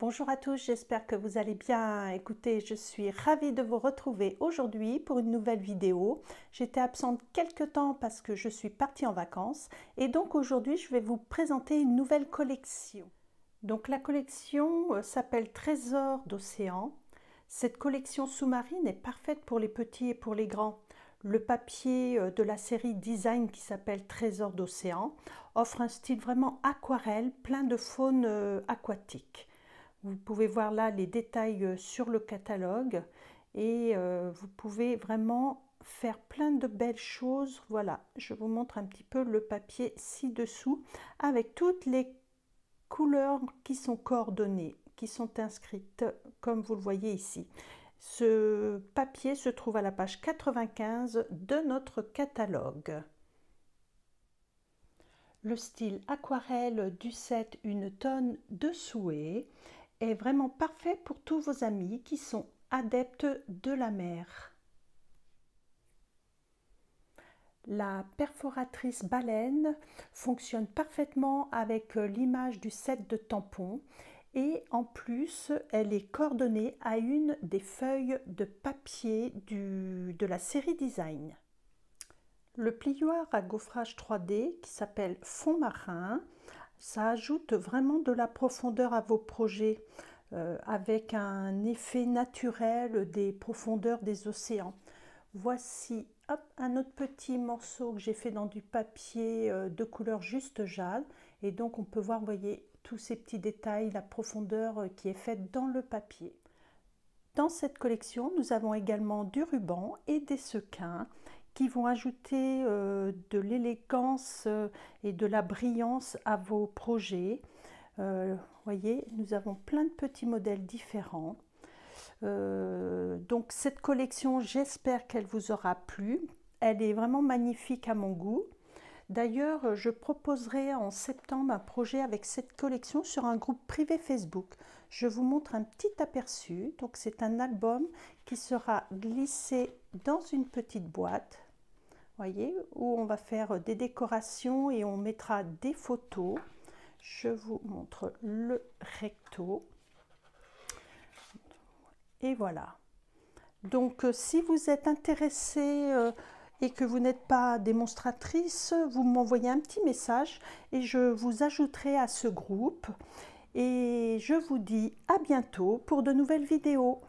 Bonjour à tous, j'espère que vous allez bien. Écoutez, je suis ravie de vous retrouver aujourd'hui pour une nouvelle vidéo. J'étais absente quelques temps parce que je suis partie en vacances et donc aujourd'hui je vais vous présenter une nouvelle collection. Donc la collection euh, s'appelle trésor d'océan. Cette collection sous-marine est parfaite pour les petits et pour les grands. Le papier euh, de la série Design qui s'appelle trésor d'océan offre un style vraiment aquarelle plein de faune euh, aquatique. Vous pouvez voir là les détails euh, sur le catalogue et euh, vous pouvez vraiment faire plein de belles choses. Voilà, je vous montre un petit peu le papier ci-dessous avec toutes les couleurs qui sont coordonnées, qui sont inscrites comme vous le voyez ici. Ce papier se trouve à la page 95 de notre catalogue. Le style aquarelle du set Une tonne de souhait est vraiment parfait pour tous vos amis qui sont adeptes de la mer. La perforatrice baleine fonctionne parfaitement avec euh, l'image du set de tampon et en plus elle est coordonnée à une des feuilles de papier du, de la série design. Le plioir à gaufrage 3D qui s'appelle Fond Marin ça ajoute vraiment de la profondeur à vos projets euh, avec un effet naturel des profondeurs des océans. Voici un autre petit morceau que j'ai fait dans du papier euh, de couleur juste jade. Et donc on peut voir, voyez, tous ces petits détails, la profondeur euh, qui est faite dans le papier. Dans cette collection, nous avons également du ruban et des sequins vont ajouter euh, de l'élégance euh, et de la brillance à vos projets. Euh, voyez, nous avons plein de petits modèles différents. donc cette collection, j'espère qu'elle vous aura plu. Elle est vraiment magnifique à mon goût. D'ailleurs, je proposerai en septembre un projet avec cette collection sur un groupe privé Facebook. Je vous montre un petit aperçu. Donc, c'est un album qui sera glissé dans une petite boîte voyez, où on va faire des décorations et on mettra des photos. Je vous montre le recto. Et voilà. Donc, euh, si vous êtes intéressé euh, et que vous n'êtes pas démonstratrice, vous m'envoyez un petit message et je vous ajouterai à ce groupe. Et je vous dis à bientôt pour de nouvelles vidéos.